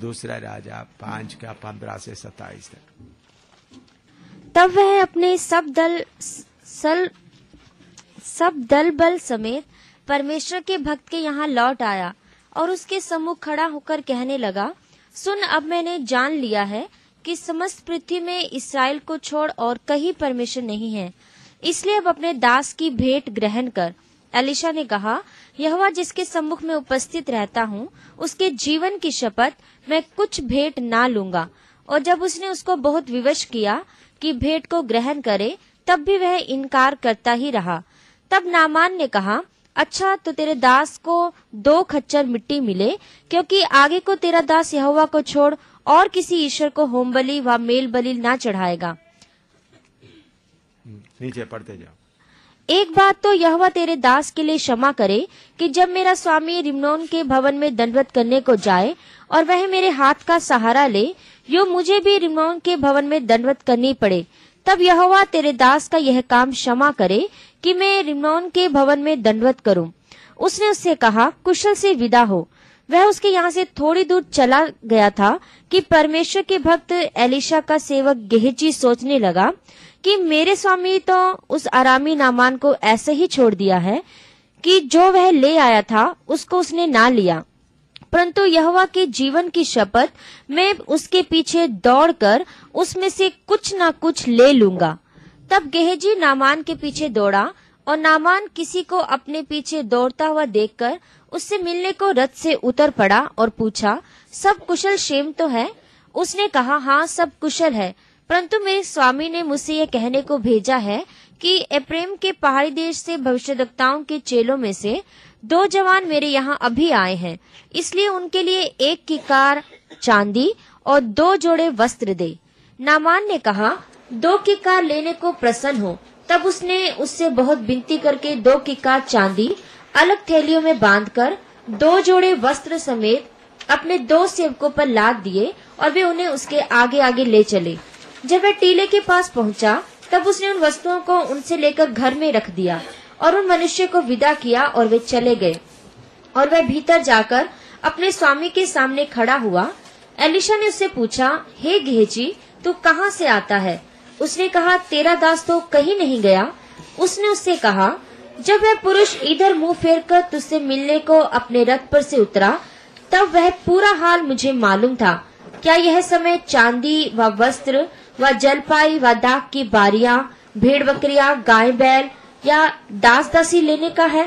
दूसरा राजा पांच का पंद्रह से सताइस तक तब वह अपने सब दल सल सब दल बल समेत परमेश्वर के भक्त के यहाँ लौट आया और उसके सम्मुख खड़ा होकर कहने लगा सुन अब मैंने जान लिया है कि समस्त पृथ्वी में इसराइल को छोड़ और कहीं परमेश्वर नहीं है इसलिए अब अपने दास की भेंट ग्रहण कर एलिशा ने कहा यहवा जिसके सम्मुख में उपस्थित रहता हूँ उसके जीवन की शपथ मैं कुछ भेंट ना लूंगा और जब उसने उसको बहुत विवश किया कि भेंट को ग्रहण करे तब भी वह इनकार करता ही रहा तब नामान ने कहा अच्छा तो तेरे दास को दो खच्चर मिट्टी मिले क्योंकि आगे को तेरा दास यहुआ को छोड़ और किसी ईश्वर को होम बलि व मेल बलि ना चढ़ाएगा नीचे पढ़ते जाओ एक बात तो यह तेरे दास के लिए क्षमा करे कि जब मेरा स्वामी रिमनोन के भवन में दंडवत करने को जाए और वह मेरे हाथ का सहारा ले यो मुझे भी रिमनोन के भवन में दंडवत करनी पड़े तब यह तेरे दास का यह काम क्षमा करे कि मैं रिमनोन के भवन में दंडवत करूं उसने उससे कहा कुशल से विदा हो वह उसके यहाँ से थोड़ी दूर चला गया था कि परमेश्वर के भक्त एलिशा का सेवक गेहची सोचने लगा कि मेरे स्वामी तो उस आरामी नामान को ऐसे ही छोड़ दिया है कि जो वह ले आया था उसको उसने ना लिया परंतु यहवा के जीवन की शपथ मैं उसके पीछे दौड़कर उसमें से कुछ ना कुछ ले लूंगा तब गेहजी नामान के पीछे दौड़ा और नामान किसी को अपने पीछे दौड़ता हुआ देखकर उससे मिलने को रथ से उतर पड़ा और पूछा सब कुशल शेम तो है उसने कहा हाँ सब कुशल है परंतु मेरे स्वामी ने मुझसे यह कहने को भेजा है कि एप्रेम के पहाड़ी देश से भविष्य के चेलों में से दो जवान मेरे यहाँ अभी आए हैं इसलिए उनके लिए एक की कार चांदी और दो जोड़े वस्त्र दे नामान ने कहा दो की कार लेने को प्रसन्न हो तब उसने उससे बहुत विनती करके दो की कार चांदी अलग थैलियों में बांधकर दो जोड़े वस्त्र समेत अपने दो सेवकों पर लाद दिए और वे उन्हें उसके आगे आगे ले चले जब वह टीले के पास पहुंचा तब उसने उन वस्तुओं को उनसे लेकर घर में रख दिया और उन मनुष्य को विदा किया और वे चले गए और वह भीतर जाकर अपने स्वामी के सामने खड़ा हुआ एलिशा ने उससे पूछा हे hey, तू कहाँ से आता है उसने कहा तेरा दास तो कहीं नहीं गया उसने उससे कहा जब वह पुरुष इधर मुंह फेर कर तुझसे मिलने को अपने रथ पर से उतरा तब वह पूरा हाल मुझे मालूम था क्या यह समय चांदी व वस्त्र व जलपाई व दाग की बारियां भेड़ बकरिया गाय बैल या दास दासी लेने का है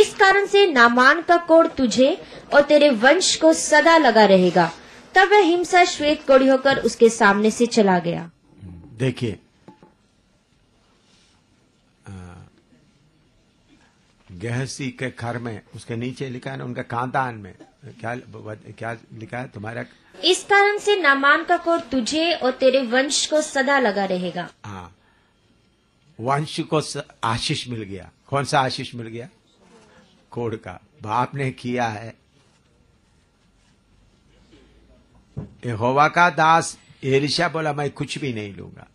इस कारण से नामान का कोड़ तुझे और तेरे वंश को सदा लगा रहेगा तब वह हिंसा श्वेत कोड़ी होकर उसके सामने से चला गया देखिए गहसी के घर में उसके नीचे लिखा है ना उनका खानदान में क्या क्या लिखा है तुम्हारा इस कारण से नामान का कोर तुझे और तेरे वंश को सदा लगा रहेगा हाँ वंश को आशीष मिल गया कौन सा आशीष मिल गया कोड का बाप ने किया है यहोवा का दास एरिशा बोला मैं कुछ भी नहीं लूंगा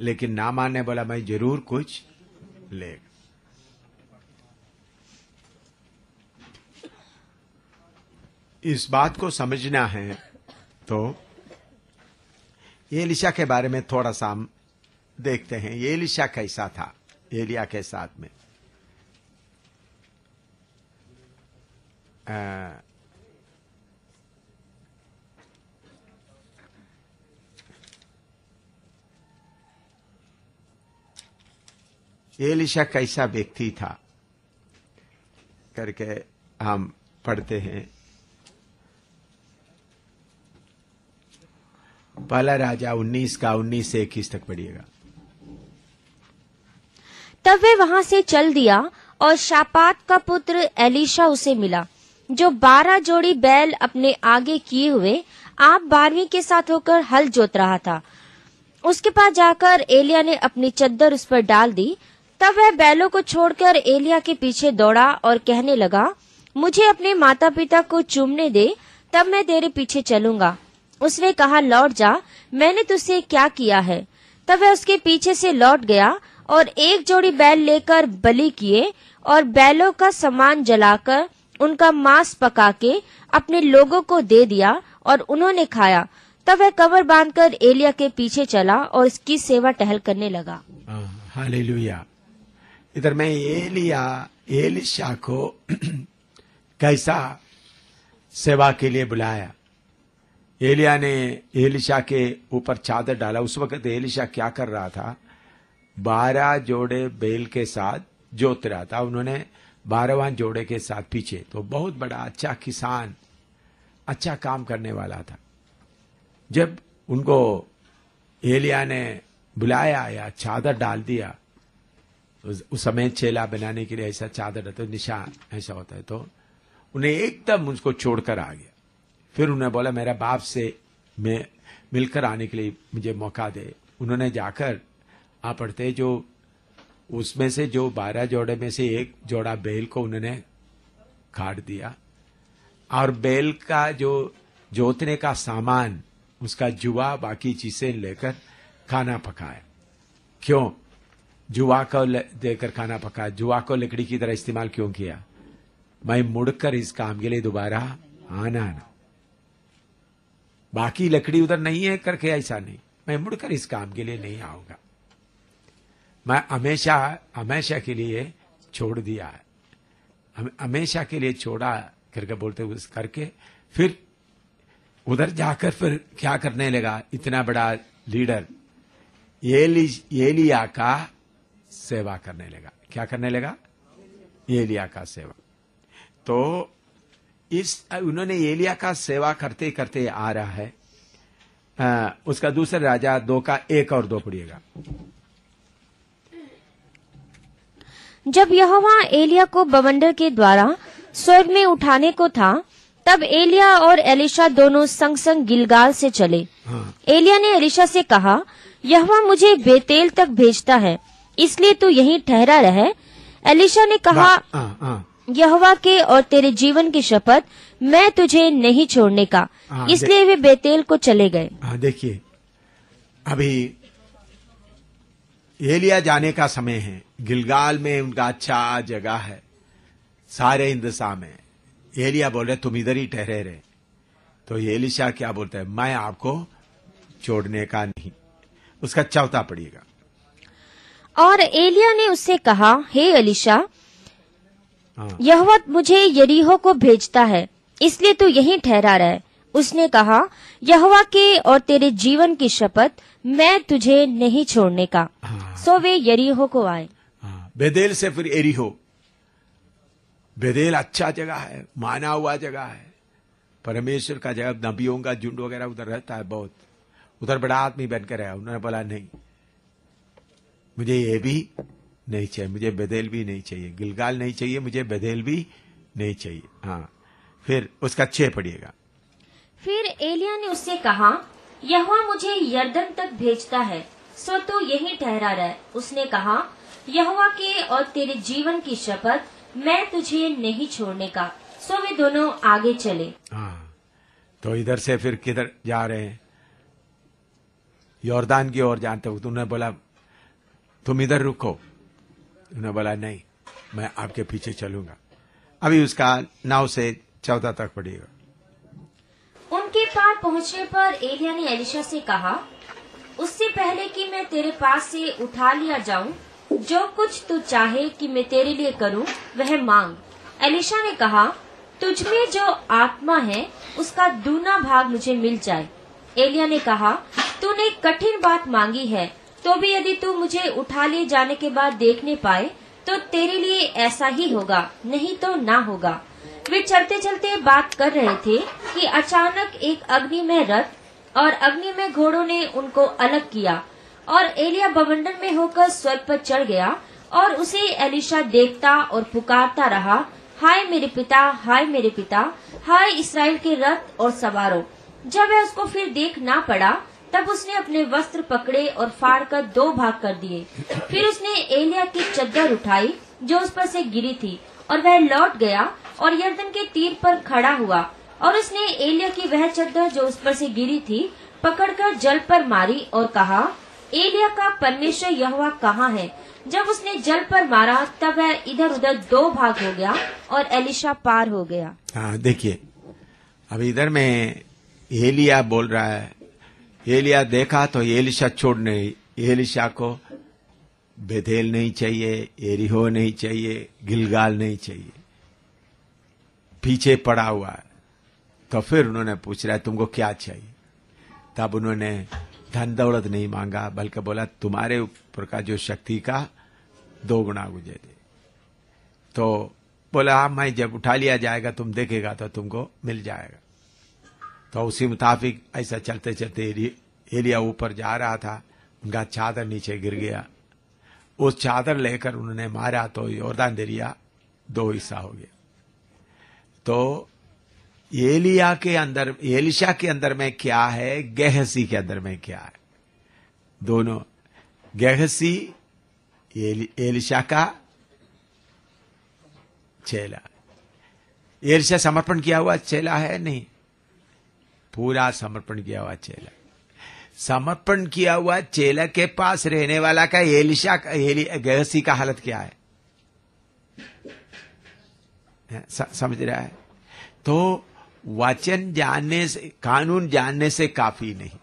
लेकिन नामान ने बोला मैं जरूर कुछ लेगा इस बात को समझना है तो एलिशा के बारे में थोड़ा सा हम देखते हैं एलिशा कैसा था एलिया के साथ में ये एलिशा कैसा व्यक्ति था करके हम पढ़ते हैं पहला राजा उन्नीस का उन्नीस से इक्कीस तक पढ़िएगा तब वे वहां से चल दिया और शापात का पुत्र एलिशा उसे मिला जो बारह जोड़ी बैल अपने आगे किए हुए आप बारहवीं के साथ होकर हल जोत रहा था उसके पास जाकर एलिया ने अपनी चद्दर उस पर डाल दी तब वह बैलों को छोड़कर एलिया के पीछे दौड़ा और कहने लगा मुझे अपने माता पिता को चूमने दे तब मैं तेरे पीछे चलूंगा उसने कहा लौट जा मैंने तुझसे क्या किया है तब वह उसके पीछे से लौट गया और एक जोड़ी बैल लेकर बलि किए और बैलों का सामान जलाकर उनका मांस पका के अपने लोगों को दे दिया और उन्होंने खाया तब वह कवर बांधकर एलिया के पीछे चला और इसकी सेवा टहल करने लगा इधर मैं एलिया एलिशा को कैसा सेवा के लिए बुलाया एलिया ने एलिशा के ऊपर चादर डाला उस वक्त एलिशा क्या कर रहा था बारह जोड़े बेल के साथ जोत रहा था उन्होंने बारहवा जोड़े के साथ पीछे तो बहुत बड़ा अच्छा किसान अच्छा काम करने वाला था जब उनको एलिया ने बुलाया या चादर डाल दिया तो उस समय चेला बनाने के लिए ऐसा चादर तो निशान ऐसा होता है तो उन्हें एकदम उसको छोड़कर आ गया फिर उन्होंने बोला मेरे बाप से मैं मिलकर आने के लिए मुझे मौका दे उन्होंने जाकर आ पढ़ते जो उसमें से जो बारह जोड़े में से एक जोड़ा बेल को उन्होंने काट दिया और बेल का जो जोतने का सामान उसका जुआ बाकी चीजें लेकर खाना पकाया क्यों जुआ को देकर खाना पकाया जुआ को लकड़ी की तरह इस्तेमाल क्यों किया मैं मुड़कर इस काम के लिए दोबारा आना आना बाकी लकड़ी उधर नहीं है करके ऐसा नहीं मैं मुड़कर इस काम के लिए नहीं आऊंगा मैं हमेशा हमेशा के लिए छोड़ दिया है हमेशा के लिए छोड़ा करके बोलते उस करके फिर उधर जाकर फिर क्या करने लगा इतना बड़ा लीडर एली एलिया का सेवा करने लगा क्या करने लगा एलिया का सेवा तो इस उन्होंने एलिया का सेवा करते करते आ रहा है आ, उसका दूसरा राजा दो का एक और दो पड़िएगा जब यह एलिया को बवंडर के द्वारा स्वर्ग में उठाने को था तब एलिया और एलिशा दोनों संग संग गिलगाल से चले हाँ। एलिया ने एलिशा से कहा यह मुझे बेतेल तक भेजता है इसलिए तू यहीं ठहरा रहे एलिशा ने कहा आ, हाँ, आ, हाँ, हाँ। यहवा के और तेरे जीवन की शपथ मैं तुझे नहीं छोड़ने का हाँ, इसलिए वे बेतेल को चले गए हाँ, देखिए अभी एलिया जाने का समय है गिलगाल में उनका अच्छा जगह है सारे इंदसा में एलिया बोले तुम इधर ही ठहरे रहे तो एलिशा क्या बोलते हैं मैं आपको छोड़ने का नहीं उसका चौथा पड़ेगा और एलिया ने उससे कहा हे hey, अलीशा हाँ। यह मुझे यरीहो को भेजता है इसलिए तू यहीं ठहरा रहा है उसने कहा यहवा के और तेरे जीवन की शपथ मैं तुझे नहीं छोड़ने का हाँ। सो वे यरीहो को आए हाँ। बेदेल से फिर एरीहो बेदेल अच्छा जगह है माना हुआ जगह है परमेश्वर का जगह नबियों का झुंड वगैरह उधर रहता है बहुत उधर बड़ा आदमी बनकर आया उन्होंने बोला नहीं मुझे ये भी नहीं चाहिए मुझे बेदेल भी नहीं चाहिए गिलगाल नहीं चाहिए मुझे बेदेल भी नहीं चाहिए हाँ फिर उसका छह पढ़िएगा फिर एलिया ने उससे कहा यह मुझे यर्दन तक भेजता है सो तो यही ठहरा रहे उसने कहा यहुआ के और तेरे जीवन की शपथ मैं तुझे नहीं छोड़ने का सो वे दोनों आगे चले हाँ तो इधर से फिर किधर जा रहे हैं योरदान की ओर जानते हो उन्होंने बोला तुम इधर रुको उन्होंने बोला नहीं मैं आपके पीछे चलूंगा अभी उसका नाव से चौदह तक पड़ेगा उनके पास पहुंचने पर एलिया ने एलिशा से कहा उससे पहले कि मैं तेरे पास से उठा लिया जाऊं जो कुछ तू चाहे कि मैं तेरे लिए करूं वह मांग एलिशा ने कहा तुझ में जो आत्मा है उसका दूना भाग मुझे मिल जाए एलिया ने कहा तूने कठिन बात मांगी है तो भी यदि तू मुझे उठा लिए जाने के बाद देखने पाए तो तेरे लिए ऐसा ही होगा नहीं तो ना होगा वे चलते चलते बात कर रहे थे कि अचानक एक अग्नि में रथ और अग्नि में घोड़ों ने उनको अलग किया और एलिया बवंडर में होकर स्वर्ग पर चढ़ गया और उसे एलिशा देखता और पुकारता रहा हाय मेरे पिता हाय मेरे पिता हाय इसराइल के रथ और सवारों जब वह उसको फिर देख ना पड़ा तब उसने अपने वस्त्र पकड़े और फाड़ कर दो भाग कर दिए फिर उसने एलिया की चद्दर उठाई जो उस पर से गिरी थी और वह लौट गया और यर्दन के तीर पर खड़ा हुआ और उसने एलिया की वह चद्दर जो उस पर से गिरी थी पकड़कर जल पर मारी और कहा एलिया का परमेश्वर यह कहाँ है जब उसने जल पर मारा तब वह इधर उधर दो भाग हो गया और एलिशा पार हो गया हाँ देखिए अब इधर में एलिया बोल रहा है एलिया देखा तो एलिशा छोड़ने एलिशा को बेथेल नहीं चाहिए एरिहो नहीं चाहिए गिलगाल नहीं चाहिए पीछे पड़ा हुआ तो फिर उन्होंने पूछ रहा है तुमको क्या चाहिए तब उन्होंने धन दौलत नहीं मांगा बल्कि बोला तुम्हारे ऊपर का जो शक्ति का दो गुना गुजे दे तो बोला हाँ मैं जब उठा लिया जाएगा तुम देखेगा तो तुमको मिल जाएगा तो उसी मुताबिक ऐसा चलते चलते एलिया ऊपर जा रहा था उनका चादर नीचे गिर गया उस चादर लेकर उन्होंने मारा तो योरदान दरिया दो हिस्सा हो गया तो एलिया के अंदर एलिशा के अंदर में क्या है गहसी के अंदर में क्या है दोनों गहसी एलिशा का चेला एलिशा समर्पण किया हुआ चेला है नहीं पूरा समर्पण किया हुआ चेला समर्पण किया हुआ चेला के पास रहने वाला का एलिशा गहसी का हालत क्या है हाँ, समझ रहा है तो वचन जानने से कानून जानने से काफी नहीं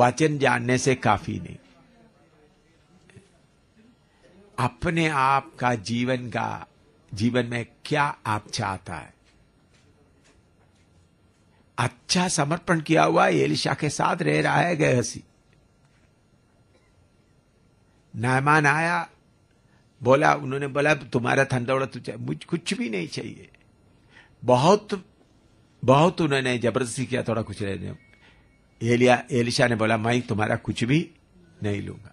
वचन जानने से काफी नहीं अपने आप का जीवन का जीवन में क्या आप चाहता है अच्छा समर्पण किया हुआ एलिशा के साथ रह रहा है गहसी नायमान आया बोला उन्होंने बोला तुम्हारा थंडौड़ा तुझे मुझ कुछ भी नहीं चाहिए बहुत बहुत उन्होंने जबरदस्ती किया थोड़ा कुछ रहने एलिया एलिशा ने बोला मैं तुम्हारा कुछ भी नहीं लूंगा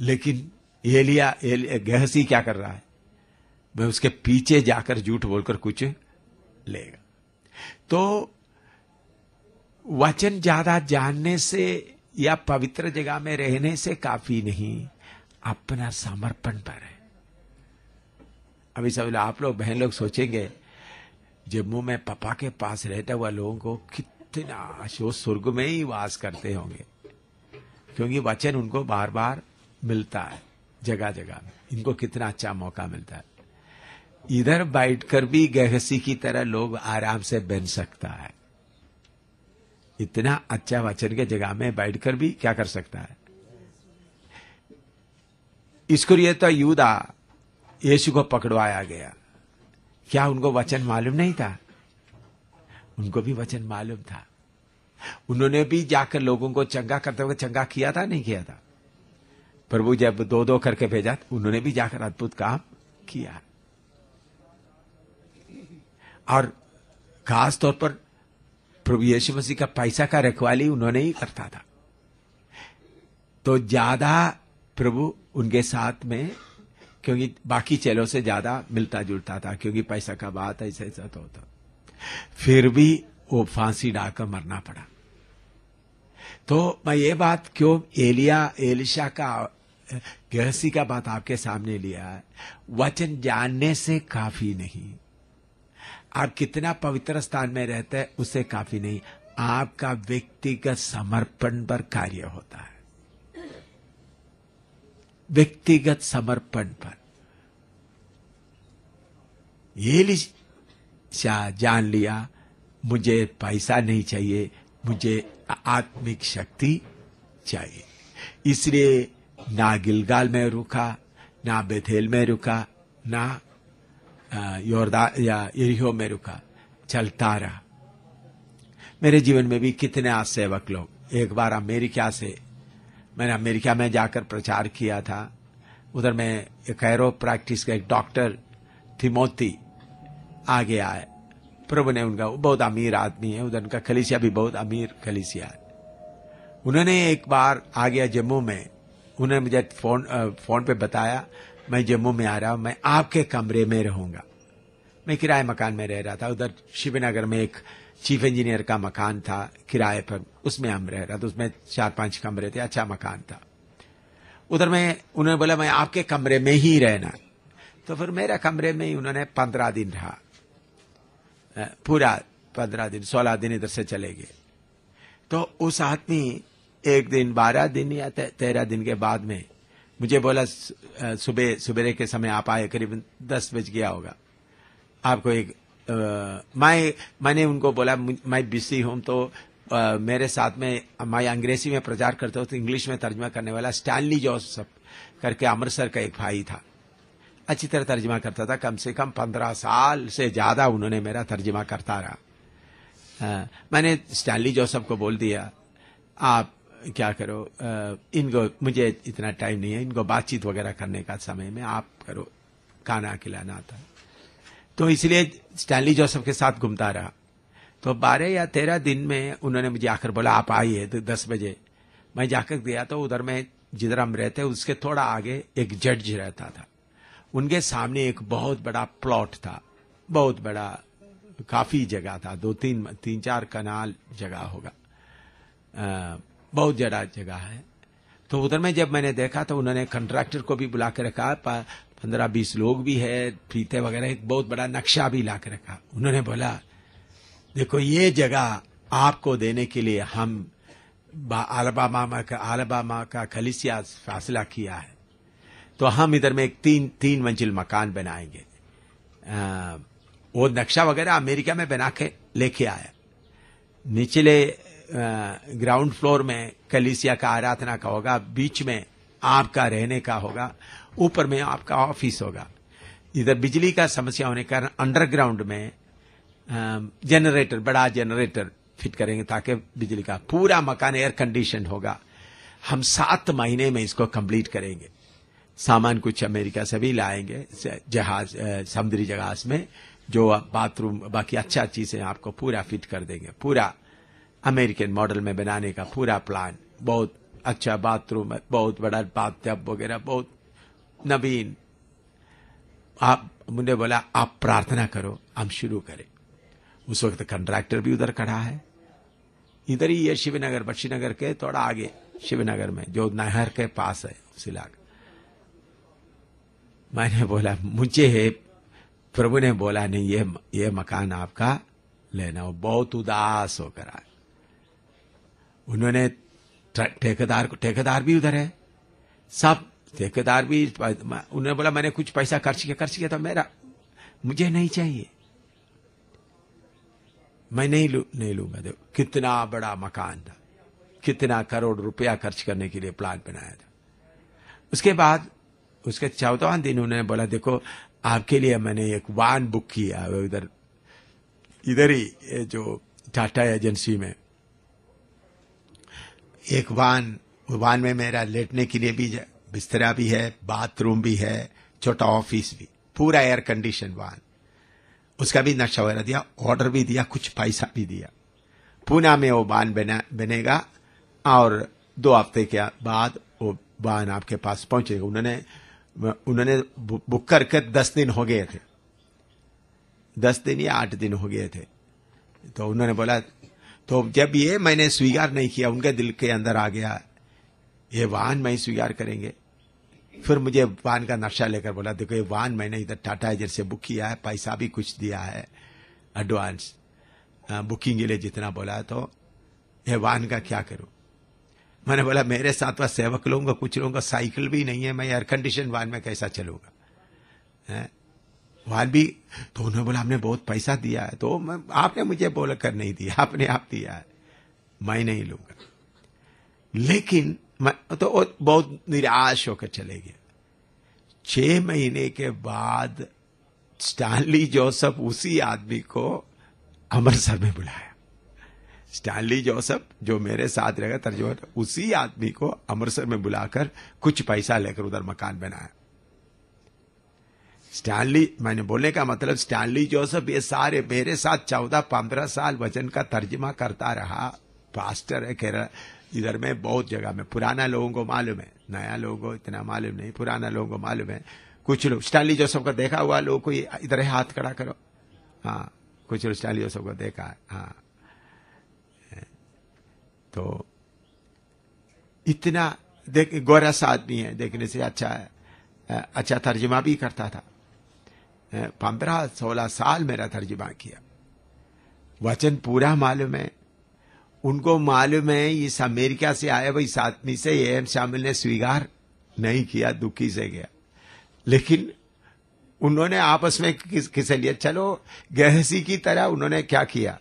लेकिन एलिया एल, गहसी क्या कर रहा है मैं उसके पीछे जाकर झूठ बोलकर कुछ लेगा तो वचन ज्यादा जानने से या पवित्र जगह में रहने से काफी नहीं अपना समर्पण पर है अभी सब आप लोग बहन लोग सोचेंगे जम्मू में पापा के पास रहता हुआ लोगों को कितना अशोष स्वर्ग में ही वास करते होंगे क्योंकि वचन उनको बार बार मिलता है जगह जगह में इनको कितना अच्छा मौका मिलता है इधर बैठकर भी गहसी की तरह लोग आराम से बन सकता है इतना अच्छा वचन के जगह में बैठकर भी क्या कर सकता है इसको ये तो यूदा यीशु को पकड़वाया गया क्या उनको वचन मालूम नहीं था उनको भी वचन मालूम था उन्होंने भी जाकर लोगों को चंगा करते हुए चंगा किया था नहीं किया था प्रभु जब दो दो करके भेजा उन्होंने भी जाकर अद्भुत काम किया और खास तौर पर प्रभु यीशु मसीह का पैसा का रखवाली उन्होंने ही करता था तो ज्यादा प्रभु उनके साथ में क्योंकि बाकी चेलों से ज्यादा मिलता जुलता था क्योंकि पैसा का बात ऐसा ऐसा तो होता फिर भी वो फांसी डालकर मरना पड़ा तो मैं ये बात क्यों एलिया एलिशा का गृहसी का बात आपके सामने लिया है वचन जानने से काफी नहीं आप कितना पवित्र स्थान में रहते हैं उसे काफी नहीं आपका व्यक्तिगत समर्पण पर कार्य होता है व्यक्तिगत समर्पण पर ये जान लिया मुझे पैसा नहीं चाहिए मुझे आत्मिक शक्ति चाहिए इसलिए ना गिलगाल में रुका ना बेथेल में रुका ना या यरीहो मेरु का चलता रहा मेरे जीवन में भी कितने आज सेवक लोग एक बार अमेरिका से मैंने अमेरिका में जाकर प्रचार किया था उधर मैं एक एरो प्रैक्टिस का एक डॉक्टर थिमोती आगे आए प्रभु ने उनका बहुत अमीर आदमी है उधर उनका खलीसिया भी बहुत अमीर खलीसिया है उन्होंने एक बार आ गया जम्मू में उन्होंने मुझे फोन फोन पे बताया मैं जम्मू में आ रहा हूं मैं आपके कमरे में रहूंगा मैं किराए मकान में रह रहा था उधर शिवनगर में एक चीफ इंजीनियर का मकान था किराए पर उसमें हम रह रहा था उसमें चार पांच कमरे थे अच्छा मकान था उधर मैं उन्होंने बोला मैं आपके कमरे में ही रहना तो फिर मेरा कमरे में ही उन्होंने पंद्रह दिन रहा पूरा पंद्रह दिन सोलह दिन इधर से चले गए तो उस आदमी एक दिन बारह दिन या तेरह दिन के बाद में मुझे बोला सुबह सुबेरे के समय आप आए करीबन दस बज गया होगा आपको एक मैं मैंने उनको बोला मैं बिजी हूं तो आ, मेरे साथ में मैं अंग्रेजी में प्रचार करते हो तो इंग्लिश में तर्जमा करने वाला स्टैनली जोसफ करके अमृतसर का एक भाई था अच्छी तरह तर्जमा करता था कम से कम पंद्रह साल से ज्यादा उन्होंने मेरा तर्जमा करता रहा आ, मैंने स्टैनली जोसफ को बोल दिया आप क्या करो इनको मुझे इतना टाइम नहीं है इनको बातचीत वगैरह करने का समय में आप करो खाना खिलाना आता तो इसलिए स्टैनली जोसफ के साथ घूमता रहा तो बारह या तेरह दिन में उन्होंने मुझे आकर बोला आप आइए तो दस बजे मैं जाकर गया तो उधर में जिधर हम रहते उसके थोड़ा आगे एक जज रहता था उनके सामने एक बहुत बड़ा प्लॉट था बहुत बड़ा काफी जगह था दो तीन तीन चार कनाल जगह होगा बहुत जड़ा जगह है तो उधर में जब मैंने देखा तो उन्होंने कंट्रैक्टर को भी बुला के रखा पंद्रह बीस लोग भी है फीते वगैरह एक बहुत बड़ा नक्शा भी ला के रखा उन्होंने बोला देखो ये जगह आपको देने के लिए हम आलबामा का आलबामा का खलिसिया फैसला किया है तो हम इधर में एक तीन तीन मंजिल मकान बनाएंगे आ, वो नक्शा वगैरह अमेरिका में बना के लेके आया निचले ग्राउंड फ्लोर में कलिसिया का आराधना का होगा बीच में आपका रहने का होगा ऊपर में आपका ऑफिस होगा इधर बिजली का समस्या होने के कारण अंडरग्राउंड में जनरेटर बड़ा जनरेटर फिट करेंगे ताकि बिजली का पूरा मकान एयर कंडीशन होगा हम सात महीने में इसको कंप्लीट करेंगे सामान कुछ अमेरिका से भी लाएंगे जहाज समुद्री जहाज में जो बाथरूम बाकी अच्छा चीजें आपको पूरा फिट कर देंगे पूरा अमेरिकन मॉडल में बनाने का पूरा प्लान बहुत अच्छा बाथरूम बहुत बड़ा बाथटब वगैरह बहुत नवीन आप मुझे बोला आप प्रार्थना करो हम शुरू करें उस वक्त कंट्रैक्टर भी उधर खड़ा है इधर ही है शिवनगर बक्शीनगर के थोड़ा आगे शिवनगर में जो नहर के पास है उस इलाके मैंने बोला मुझे है प्रभु ने बोला नहीं ये ये मकान आपका लेना हो बहुत उदास होकर आए उन्होंने ठेकेदार को ठेकेदार भी उधर है सब ठेकेदार भी उन्होंने बोला मैंने कुछ पैसा खर्च किया खर्च किया था तो मेरा मुझे नहीं चाहिए मैं नहीं लू नहीं लूंगा देखो कितना बड़ा मकान था कितना करोड़ रुपया खर्च करने के लिए प्लान बनाया था उसके बाद उसके चौदह दिन उन्होंने बोला देखो आपके लिए मैंने एक वान बुक किया उधर इधर ही जो टाटा एजेंसी में एक वान वान में मेरा लेटने के लिए भी बिस्तरा भी है बाथरूम भी है छोटा ऑफिस भी पूरा एयर कंडीशन वान उसका भी नक्शा वगैरह दिया ऑर्डर भी दिया कुछ पैसा भी दिया पूना में वो बान बना बनेगा और दो हफ्ते के बाद वो बान आपके पास पहुंचेगा उन्होंने उन्होंने बुक करके दस दिन हो गए थे दस दिन या आठ दिन हो गए थे तो उन्होंने बोला तो जब ये मैंने स्वीकार नहीं किया उनके दिल के अंदर आ गया ये वाहन मैं स्वीकार करेंगे फिर मुझे वाहन का नक्शा लेकर बोला देखो ये वाहन मैंने इधर टाटा एजेंट से बुक किया है पैसा भी कुछ दिया है एडवांस हाँ, बुकिंग के लिए जितना बोला तो ये वाहन का क्या करूं मैंने बोला मेरे साथ वह सेवक लोगों का कुछ लोगों का साइकिल भी नहीं है मैं एयर कंडीशन वाहन में कैसा चलूंगा हाँ, वहां भी तो उन्होंने बोला हमने बहुत पैसा दिया है तो आपने मुझे बोल कर नहीं दिया आपने आप दिया है मैं नहीं लूंगा लेकिन मैं तो बहुत निराश होकर चले गए छह महीने के बाद स्टैनली जोसफ उसी आदमी को अमृतसर में बुलाया स्टानली जोसफ जो मेरे साथ रहेगा तर्जुमा उसी आदमी को अमृतसर में बुलाकर कुछ पैसा लेकर उधर मकान बनाया स्टैनली मैंने बोलने का मतलब स्टैनली जोसफ ये सारे मेरे साथ चौदह पंद्रह साल वचन का तर्जमा करता रहा पास्टर है केरला इधर में बहुत जगह में पुराना लोगों को मालूम है नया लोगों को इतना मालूम नहीं पुराना लोगों को मालूम है कुछ लोग स्टैनली जोसफ का देखा हुआ लोग को इधर हाथ खड़ा करो हाँ कुछ लोग स्टैनली जोसफ को देखा है हाँ तो इतना देख गोरस आदमी है देखने से अच्छा है अच्छा तर्जमा भी करता था पंद्रह सोलह साल मेरा तर्जुमा किया वचन पूरा मालूम है उनको मालूम है इस अमेरिका से आया भाई आदमी से एम शामिल ने स्वीकार नहीं किया दुखी से गया लेकिन उन्होंने आपस में किस किसे लिया चलो गहसी की तरह उन्होंने क्या किया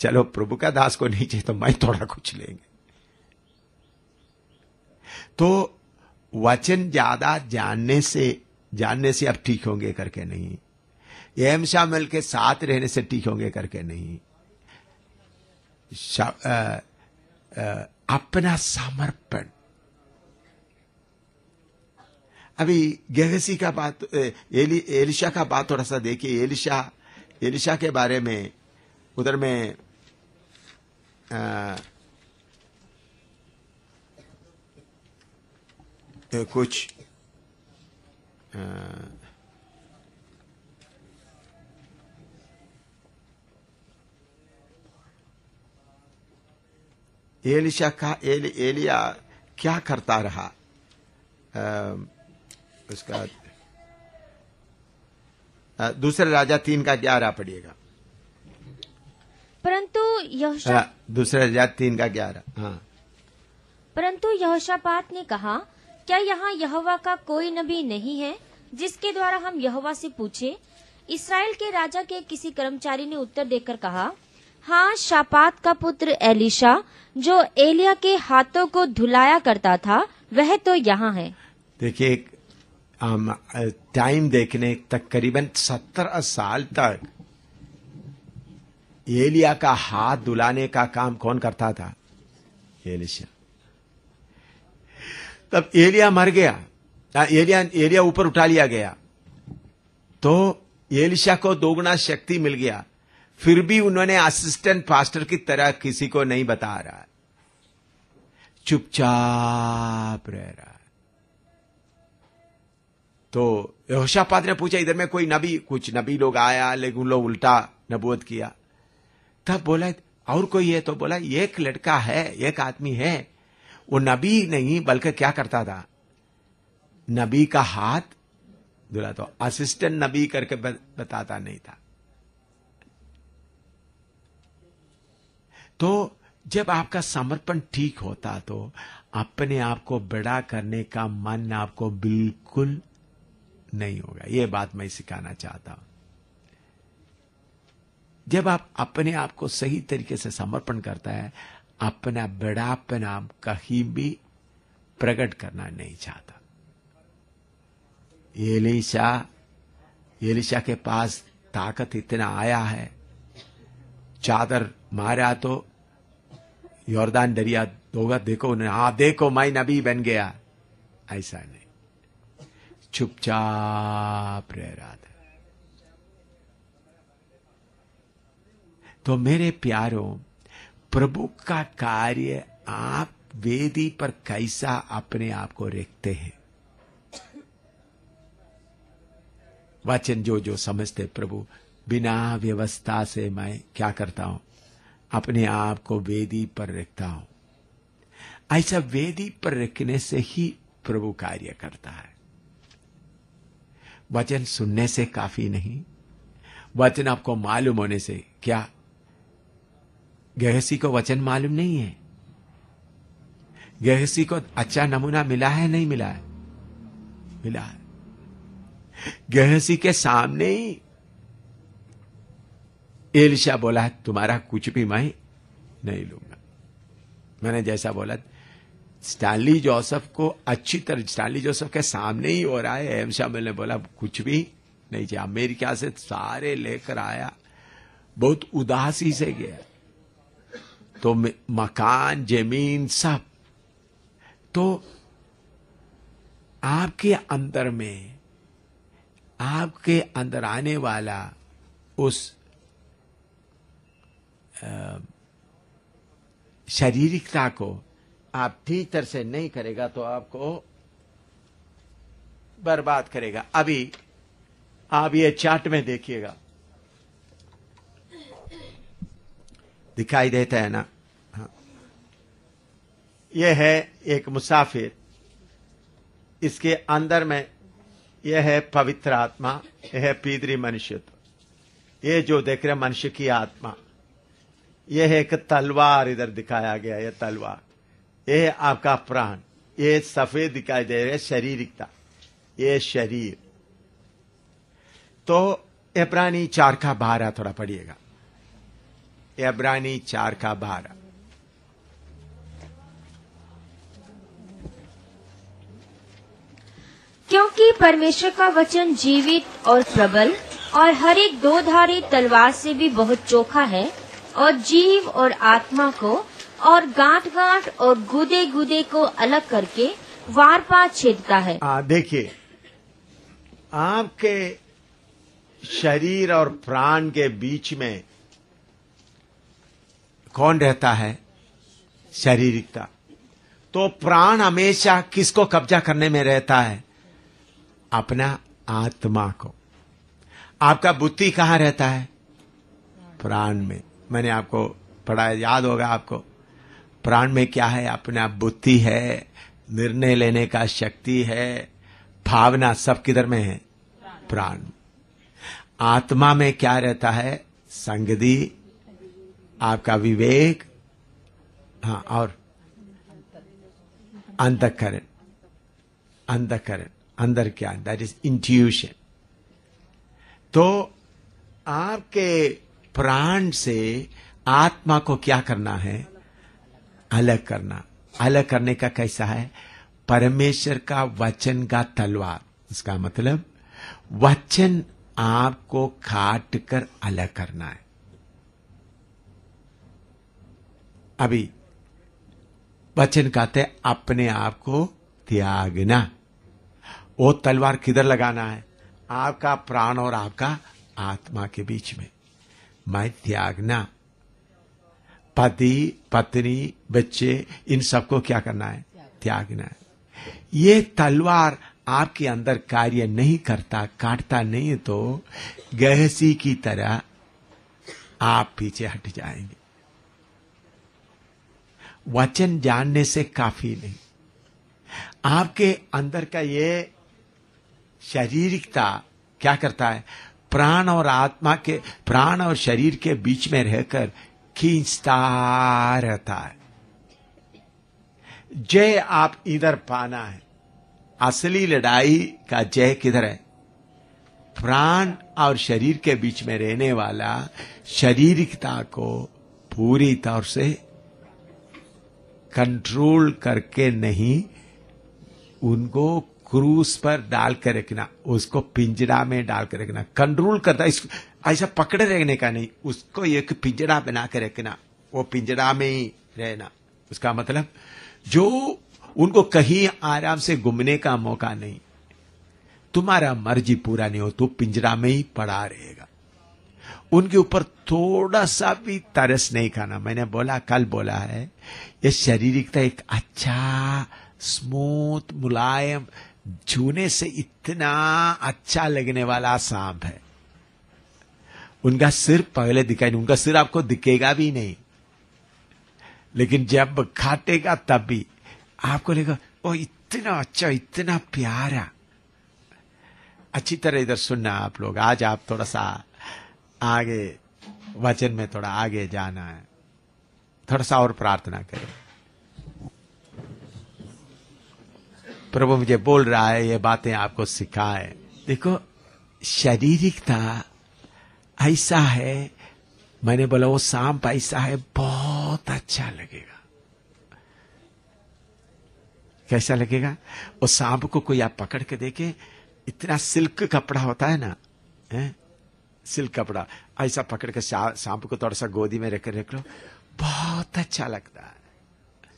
चलो प्रभु का दास को नहीं चाहिए तो मैं थोड़ा कुछ लेंगे तो वचन ज्यादा जानने से जानने से अब ठीक होंगे करके नहीं एम शामिल के साथ रहने से ठीक होंगे करके नहीं आ, आ, अपना समर्पण अभी गहसी का बात एली, एलिशा का बात थोड़ा सा देखिए एलिशा एलिशा के बारे में उधर में आ, कुछ एलिशा का एल, एलिया क्या करता रहा आ, उसका दूसरे राजा तीन का ग्यारह पढ़िएगा परंतु हाँ, दूसरे राजा तीन का ग्यारह हाँ परंतु यहोशापात ने कहा क्या यहाँ यहवा का कोई नबी नहीं है जिसके द्वारा हम यहोवा से पूछे इसराइल के राजा के किसी कर्मचारी ने उत्तर देकर कहा हाँ शापात का पुत्र एलिशा जो एलिया के हाथों को धुलाया करता था वह तो यहाँ है देखिए टाइम देखने तक करीबन सत्तर साल तक एलिया का हाथ धुलाने का काम कौन करता था एलिशा तब एलिया मर गया एरिया एरिया ऊपर उठा लिया गया तो एलिशा को दोगुना शक्ति मिल गया फिर भी उन्होंने असिस्टेंट पास्टर की तरह किसी को नहीं बता रहा चुपचाप रह रहा तो पात्र ने पूछा इधर में कोई नबी कुछ नबी लोग आया लेकिन उन लोग उल्टा नबूत किया तब बोला और कोई है तो बोला एक लड़का है एक आदमी है वो नबी नहीं बल्कि क्या करता था नबी का हाथ दुला तो असिस्टेंट नबी करके बताता नहीं था तो जब आपका समर्पण ठीक होता तो अपने आप को बड़ा करने का मन आपको बिल्कुल नहीं होगा यह बात मैं सिखाना चाहता हूं जब आप अपने आप को सही तरीके से समर्पण करता है अपना बड़ापन आप कहीं भी प्रकट करना नहीं चाहता एलिशा एलिशा के पास ताकत इतना आया है चादर मारा तो योरदान दरिया दोगा देखो उन्हें हाँ देखो मैं नबी बन गया ऐसा नहीं चुपचाप रह रहा था तो मेरे प्यारों प्रभु का कार्य आप वेदी पर कैसा अपने आप को रखते हैं वाचन जो जो समझते प्रभु बिना व्यवस्था से मैं क्या करता हूं अपने आप को वेदी पर रखता हूं ऐसा वेदी पर रखने से ही प्रभु कार्य करता है वचन सुनने से काफी नहीं वचन आपको मालूम होने से क्या गहसी को वचन मालूम नहीं है गहसी को अच्छा नमूना मिला है नहीं मिला है मिला है गहसी के सामने ही एलिशा बोला तुम्हारा कुछ भी मैं नहीं लूंगा मैंने जैसा बोला स्टाली जोसफ को अच्छी तरह स्टाली जोसफ के सामने ही हो रहा है एम शामिल ने बोला कुछ भी नहीं चाहिए अमेरिका से सारे लेकर आया बहुत उदासी से गया तो मकान जमीन सब तो आपके अंदर में आपके अंदर आने वाला उस शारीरिकता को आप ठीक तरह से नहीं करेगा तो आपको बर्बाद करेगा अभी आप ये चार्ट में देखिएगा दिखाई देता है ना हाँ। यह है एक मुसाफिर इसके अंदर में यह है पवित्र आत्मा यह है पीतरी मनुष्यत्व ये जो देख रहे मनुष्य की आत्मा यह है एक तलवार इधर दिखाया गया यह तलवार यह आपका प्राण ये सफेद दिखाई दे रहे शारीरिकता ये शरीर तो अब्रानी चार का बारह थोड़ा पढ़िएगा अब्रानी चार का बारह क्योंकि परमेश्वर का वचन जीवित और प्रबल और हर एक दो धारी तलवार से भी बहुत चोखा है और जीव और आत्मा को और गांठ गांठ और गुदे गुदे को अलग करके वार पार छेदता है देखिए आपके शरीर और प्राण के बीच में कौन रहता है शारीरिकता तो प्राण हमेशा किसको कब्जा करने में रहता है अपना आत्मा को आपका बुद्धि कहां रहता है प्राण में मैंने आपको पढ़ाया याद होगा आपको प्राण में क्या है अपना बुद्धि है निर्णय लेने का शक्ति है भावना सब किधर में है प्राण आत्मा में क्या रहता है संगति आपका विवेक हाँ और अंतकरण अंतकरण अंदर क्या दैट इज इंट्यूशन तो आपके प्राण से आत्मा को क्या करना है अलग करना अलग करने का कैसा है परमेश्वर का वचन का तलवार इसका मतलब वचन आपको काट कर अलग करना है अभी वचन कहते अपने आप को त्यागना वो तलवार किधर लगाना है आपका प्राण और आपका आत्मा के बीच में मैं त्यागना पति पत्नी बच्चे इन सबको क्या करना है त्यागना है ये तलवार आपके अंदर कार्य नहीं करता काटता नहीं तो गहसी की तरह आप पीछे हट जाएंगे वचन जानने से काफी नहीं आपके अंदर का ये शारीरिकता क्या करता है प्राण और आत्मा के प्राण और शरीर के बीच में रहकर खींचता रहता है जय आप इधर पाना है असली लड़ाई का जय किधर है प्राण और शरीर के बीच में रहने वाला शारीरिकता को पूरी तौर से कंट्रोल करके नहीं उनको क्रूज पर डाल के रखना उसको पिंजरा में डाल के रखना कंट्रोल करता इसको ऐसा पकड़े रहने का नहीं उसको एक पिंजरा बना के रखना वो पिंजरा में ही रहना उसका मतलब जो उनको कहीं आराम से घूमने का मौका नहीं तुम्हारा मर्जी पूरा नहीं हो तो पिंजरा में ही पड़ा रहेगा उनके ऊपर थोड़ा सा भी तरस नहीं खाना मैंने बोला कल बोला है ये शारीरिकता एक अच्छा स्मूथ मुलायम झूने से इतना अच्छा लगने वाला सांप है उनका सिर पहले दिखाई नहीं उनका सिर आपको दिखेगा भी नहीं लेकिन जब खाटेगा तब भी आपको लेगा ओ इतना अच्छा इतना प्यारा अच्छी तरह इधर सुनना आप लोग आज आप थोड़ा सा आगे वचन में थोड़ा आगे जाना है थोड़ा सा और प्रार्थना करें प्रभु मुझे बोल रहा है ये बातें आपको सिखाए देखो शारीरिकता ऐसा है मैंने बोला वो सांप ऐसा है बहुत अच्छा लगेगा कैसा लगेगा वो सांप को कोई आप पकड़ के देखे इतना सिल्क कपड़ा होता है ना है? सिल्क कपड़ा ऐसा पकड़ के सांप को थोड़ा सा गोदी में रख रख लो बहुत अच्छा लगता है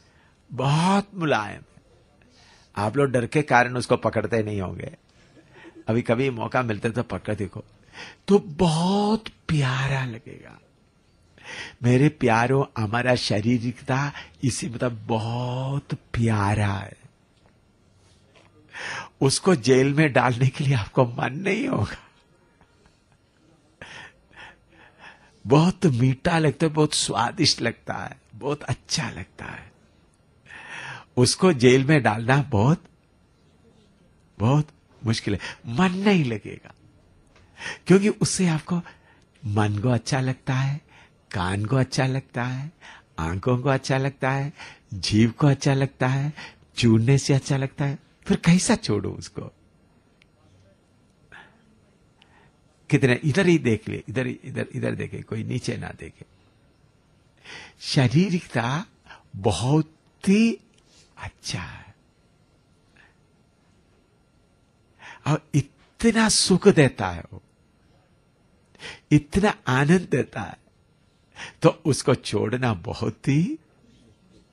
बहुत मुलायम आप लोग डर के कारण उसको पकड़ते नहीं होंगे अभी कभी मौका मिलते तो पकड़ देखो तो बहुत प्यारा लगेगा मेरे प्यारों हमारा शारीरिकता इसी मतलब बहुत प्यारा है उसको जेल में डालने के लिए आपको मन नहीं होगा बहुत मीठा लगता है बहुत स्वादिष्ट लगता है बहुत अच्छा लगता है उसको जेल में डालना बहुत बहुत मुश्किल है मन नहीं लगेगा क्योंकि उससे आपको मन को अच्छा लगता है कान को अच्छा लगता है आंखों को अच्छा लगता है जीव को अच्छा लगता है चूड़ने से अच्छा लगता है फिर कैसा छोड़ो उसको कितने इधर ही देख ले इधर इधर इधर देखे कोई नीचे ना देखे शारीरिकता बहुत ही अच्छा है और इतना सुख देता है वो इतना आनंद देता है तो उसको छोड़ना बहुत ही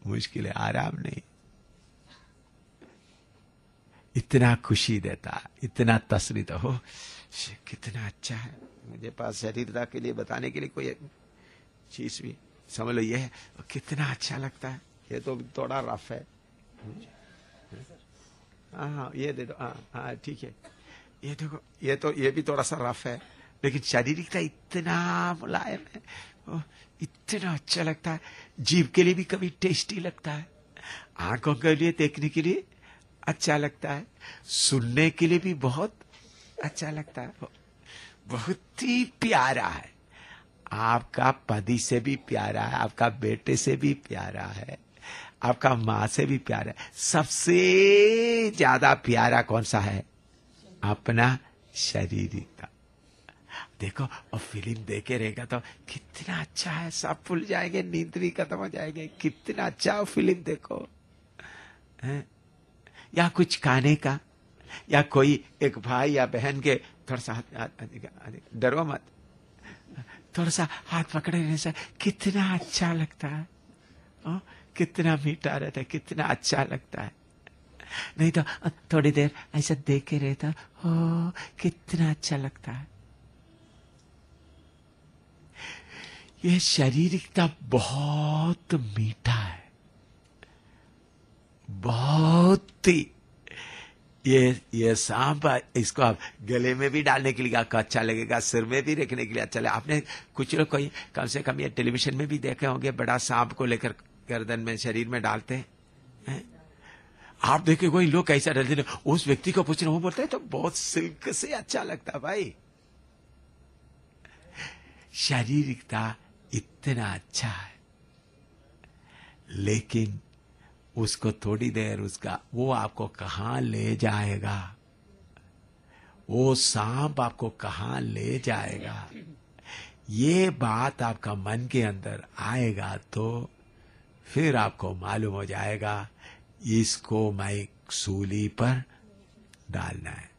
मुश्किल है आराम नहीं इतना खुशी देता इतना तस्वीर हो कितना अच्छा है मुझे पास शरीरता के लिए बताने के लिए कोई चीज भी समझ लो ये है कितना अच्छा लगता है ये तो थोड़ा रफ है हाँ हाँ ये दे दो हाँ हाँ ठीक है ये देखो ये तो ये भी थोड़ा सा रफ है लेकिन शारीरिकता तो इतना मुलायम है इतना अच्छा लगता है जीव के लिए भी कभी टेस्टी लगता है आंखों के लिए देखने के लिए अच्छा लगता है सुनने के लिए भी बहुत अच्छा लगता है बहुत ही प्यारा है आपका पति से भी प्यारा है आपका बेटे से भी प्यारा है आपका माँ से भी प्यार है सबसे ज्यादा प्यारा कौन सा है अपना का देखो और फिल्म देखे रहेगा तो कितना अच्छा है सब फूल जाएंगे नींद भी खत्म हो जाएंगे कितना अच्छा फिल्म देखो है? या कुछ खाने का या कोई एक भाई या बहन के थोड़ा सा डरो मत थोड़ा सा हाथ पकड़े रहने से कितना अच्छा लगता है हाँ? कितना मीठा रहता है कितना अच्छा लगता है नहीं तो थोड़ी देर ऐसा देख के रहता हो कितना अच्छा लगता है यह शारीरिकता बहुत मीठा है बहुत ही ये ये सांप इसको आप गले में भी डालने के लिए आपको अच्छा लगेगा सिर में भी रखने के लिए अच्छा लगेगा आपने कुछ लोग कहीं कम से कम ये टेलीविजन में भी देखे होंगे बड़ा सांप को लेकर गर्दन में शरीर में डालते हैं है? आप देखे कोई लोग कैसा डलते उस व्यक्ति को पूछ रहे वो बोलते हैं तो बहुत सिल्क से अच्छा लगता भाई शारीरिकता इतना अच्छा है लेकिन उसको थोड़ी देर उसका वो आपको कहा ले जाएगा वो सांप आपको कहा ले जाएगा ये बात आपका मन के अंदर आएगा तो फिर आपको मालूम हो जाएगा इसको मैं सूली पर डालना है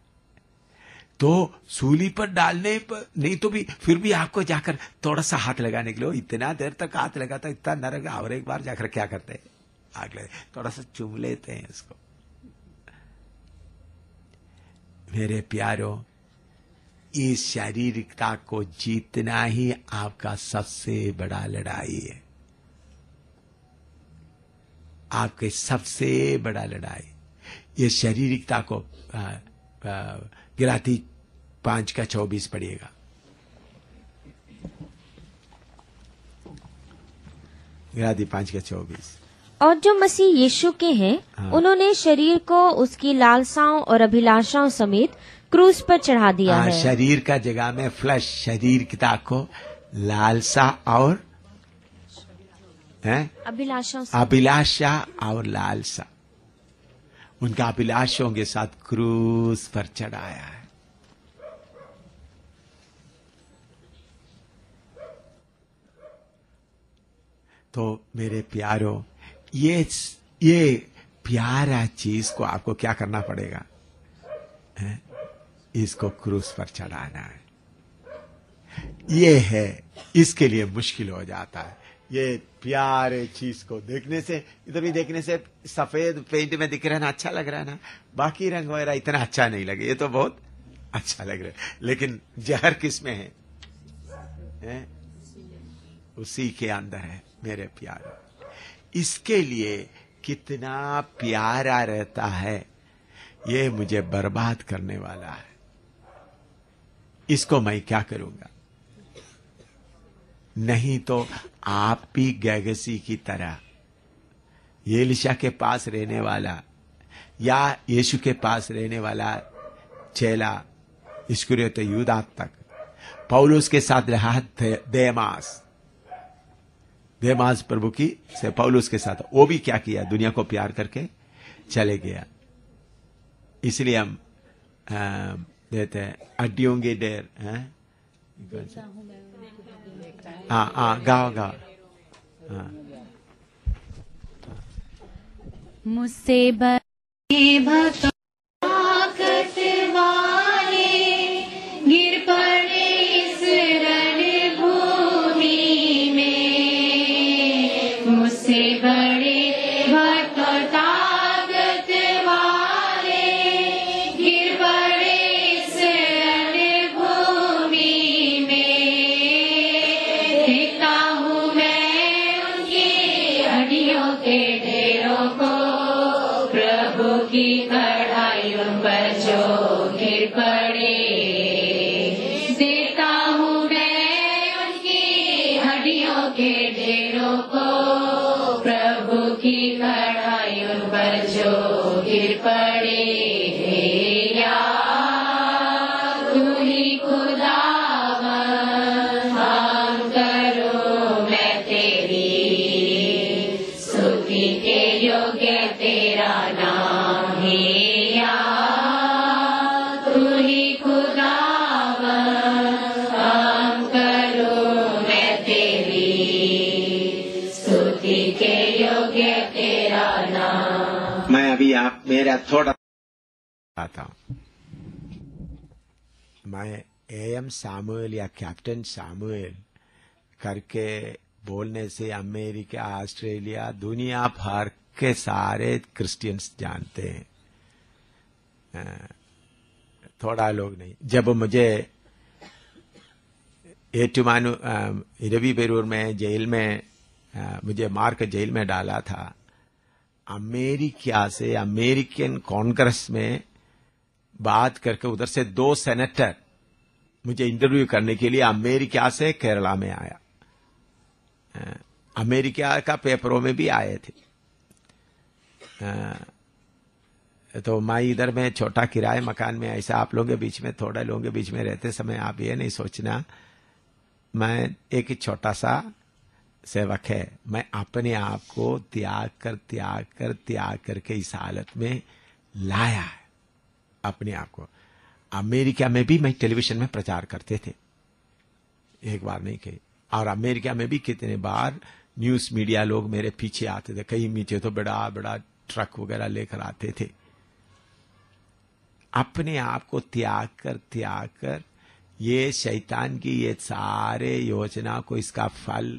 तो सूली पर डालने पर नहीं तो भी फिर भी आपको जाकर थोड़ा सा हाथ लगाने के लिए इतना देर तक हाथ लगाता इतना नरक और एक बार जाकर क्या करते हैं आग लगे थोड़ा सा चुम लेते हैं उसको मेरे प्यारों इस शारीरिकता को जीतना ही आपका सबसे बड़ा लड़ाई है आपके सबसे बड़ा लड़ाई ये शारीरिकता को गिराती पांच का चौबीस पड़ेगा गिराती पांच का चौबीस और जो मसीह यीशु के हैं हाँ। उन्होंने शरीर को उसकी लालसाओं और अभिलाषाओं समेत क्रूस पर चढ़ा दिया हाँ, है शरीर का जगह में फ्लश शरीर की को लालसा और हैं अभिलाषा अभिलाषा और लालसा उनका अभिलाषों के साथ क्रूस पर चढ़ाया है तो मेरे प्यारो ये ये प्यारा चीज को आपको क्या करना पड़ेगा है? इसको क्रूस पर चढ़ाना है ये है इसके लिए मुश्किल हो जाता है ये प्यारे चीज को देखने से इधर भी देखने से सफेद पेंट में दिख रहा है ना अच्छा लग रहा है ना बाकी रंग वगैरह इतना अच्छा नहीं लगे ये तो बहुत अच्छा लग रहा है लेकिन जहर किस में है, है? उसी के अंदर है मेरे प्यार इसके लिए कितना प्यारा रहता है ये मुझे बर्बाद करने वाला है इसको मैं क्या करूंगा नहीं तो आप भी गैगसी की तरह लिशा के पास रहने वाला या यीशु के पास रहने वाला चेला इश्कुरियत युदा तक पौलुस के साथ रहा देमास देमास प्रभु की से पौलुस के साथ वो भी क्या किया दुनिया को प्यार करके चले गया इसलिए हम देते हैं के डेर है? हाँ हाँ गाओ करता हूं मैं ए एम सामुएल या कैप्टन सामुएल करके बोलने से अमेरिका ऑस्ट्रेलिया दुनिया भर के सारे क्रिश्चियंस जानते हैं थोड़ा लोग नहीं जब मुझे एटुमानु रवि बेरूर में जेल में मुझे मार के जेल में डाला था अमेरिका से अमेरिकन कांग्रेस में बात करके उधर से दो सेनेटर मुझे इंटरव्यू करने के लिए अमेरिका से केरला में आया अमेरिका का पेपरों में भी आए थे तो माई इधर में छोटा किराए मकान में ऐसा आप लोगों के बीच में थोड़े लोगों के बीच में रहते समय आप ये नहीं सोचना मैं एक छोटा सा सेवक है मैं अपने आप को त्याग कर त्याग कर त्याग करके इस हालत में लाया है अपने आप को अमेरिका में भी मैं टेलीविजन में प्रचार करते थे एक बार नहीं कही और अमेरिका में भी कितने बार न्यूज मीडिया लोग मेरे पीछे आते थे कहीं मीठे तो बड़ा बड़ा ट्रक वगैरह लेकर आते थे अपने आप को त्याग कर त्याग कर ये शैतान की ये सारे योजना को इसका फल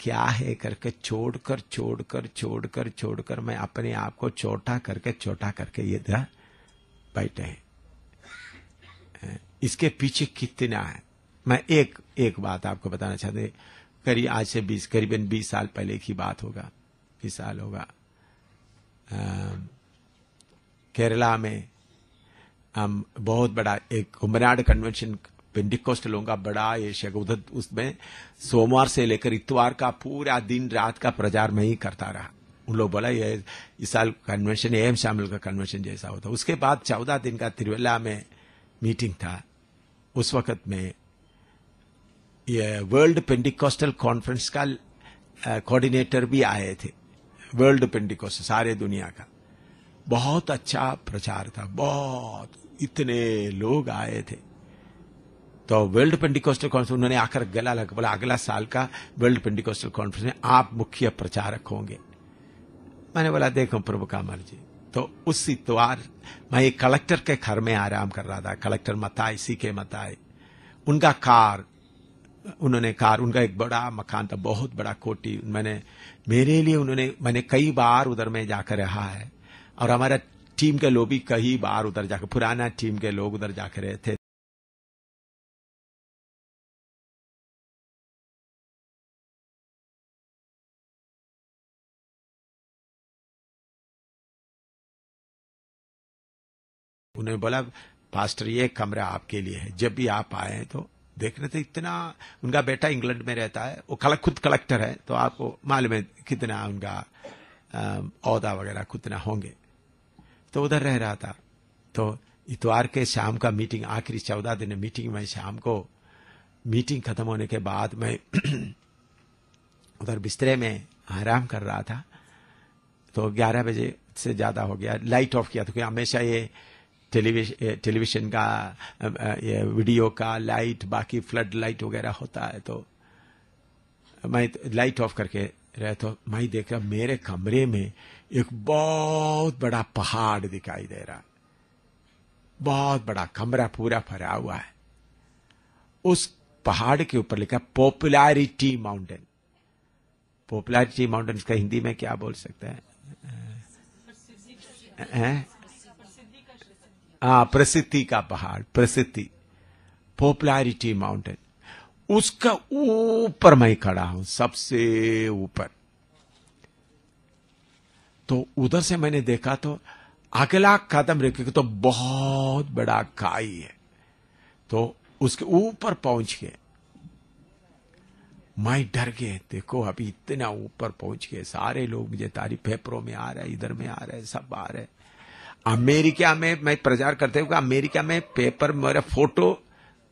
क्या है करके छोड़कर छोड़कर छोड़कर छोड़कर मैं अपने आप को छोटा करके छोटा करके ये बैठे हैं इसके पीछे कितना है मैं एक एक बात आपको बताना चाहते करीब आज से बीस करीबन बीस साल पहले की बात होगा बीस साल होगा केरला में हम बहुत बड़ा एक कुंभनाड कन्वेंशन पेंडिकोस्ट लोगों का बड़ा एशिया का उधर उसमें सोमवार से लेकर इतवार का पूरा दिन रात का प्रचार मैं ही करता रहा उन लोग बोला ये इस साल कन्वेंशन एम शामिल का कन्वेंशन जैसा होता उसके बाद चौदह दिन का त्रिवेला में मीटिंग था उस वक्त में ये वर्ल्ड पेंडिकॉस्टल कॉन्फ्रेंस का कोऑर्डिनेटर भी आए थे वर्ल्ड पेंडिकॉस्टल सारे दुनिया का बहुत अच्छा प्रचार था बहुत इतने लोग आए थे तो वर्ल्ड पेंडिकोस्टल कॉन्फ्रेंस उन्होंने आकर गला लगा बोला अगला साल का वर्ल्ड पेंडिकोस्टल कॉन्फ्रेंस में आप मुख्य प्रचारक होंगे मैंने बोला देखो प्रभु कामर जी तो उस इतवार मैं एक कलेक्टर के घर में आराम कर रहा था कलेक्टर मताए सी के मताए उनका कार उन्होंने कार उनका एक बड़ा मकान था बहुत बड़ा कोटी मैंने मेरे लिए उन्होंने मैंने कई बार उधर में जाकर रहा है और हमारा टीम के लोग भी कई बार उधर जाकर पुराना टीम के लोग उधर जाकर रहे थे उन्होंने बोला पास्टर ये कमरा आपके लिए है जब भी आप आए तो देख रहे थे तो इतना उनका बेटा इंग्लैंड में रहता है वो कलक खुद कलेक्टर है तो आपको मालूम है कितना उनका औदा वगैरह कितना होंगे तो उधर रह रहा था तो इतवार के शाम का मीटिंग आखिरी चौदह दिन मीटिंग में शाम को मीटिंग खत्म होने के बाद मैं उधर बिस्तरे में आराम कर रहा था तो ग्यारह बजे से ज्यादा हो गया लाइट ऑफ किया क्योंकि तो हमेशा ये टेलीविजन टेलीविजन का वीडियो का लाइट बाकी फ्लड लाइट वगैरह होता है तो मैं लाइट ऑफ करके रहे तो मैं देखा मेरे कमरे में एक बहुत बड़ा पहाड़ दिखाई दे रहा बहुत बड़ा कमरा पूरा भरा हुआ है उस पहाड़ के ऊपर लिखा पॉपुलैरिटी माउंटेन पॉपुलैरिटी माउंटेन का हिंदी में क्या बोल सकते हैं हाँ प्रसिद्धि का पहाड़ प्रसिद्धि पॉपुलैरिटी माउंटेन उसका ऊपर मैं खड़ा हूं सबसे ऊपर तो उधर से मैंने देखा तो अगला कदम रेखे तो बहुत बड़ा काई है तो उसके ऊपर पहुंच गए मैं डर गए देखो अभी इतना ऊपर पहुंच गए सारे लोग मुझे तारीफ फेफड़ों में आ रहे इधर में आ रहे सब आ रहे अमेरिका में मैं प्रचार करते हुए अमेरिका में पेपर मेरा फोटो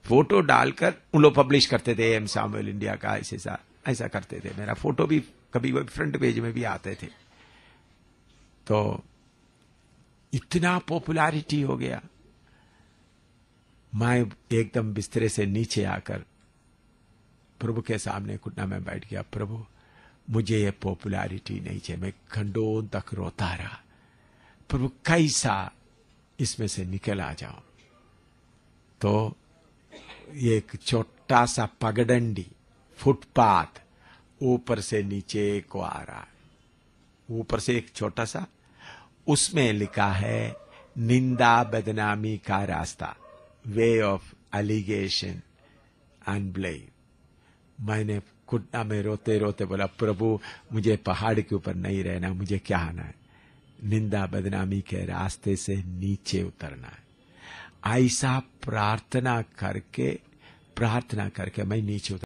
फोटो डालकर उन लोग पब्लिश करते थे एम सामुएल इंडिया का ऐसे ऐसा ऐसा करते थे मेरा फोटो भी कभी वो फ्रंट पेज में भी आते थे तो इतना पॉपुलैरिटी हो गया मैं एकदम बिस्तरे से नीचे आकर प्रभु के सामने घुटना में बैठ गया प्रभु मुझे ये पॉपुलैरिटी नहीं चाहिए मैं घंटों तक रोता रहा प्रभु कैसा इसमें से निकल आ जाओ तो ये एक छोटा सा पगडंडी फुटपाथ ऊपर से नीचे को आ रहा है ऊपर से एक छोटा सा उसमें लिखा है निंदा बदनामी का रास्ता way of allegation and blame मैंने कुटना में रोते रोते बोला प्रभु मुझे पहाड़ के ऊपर नहीं रहना मुझे क्या आना है निंदा बदनामी के रास्ते से नीचे उतरना है ऐसा प्रार्थना करके प्रार्थना करके मैं नीचे उतर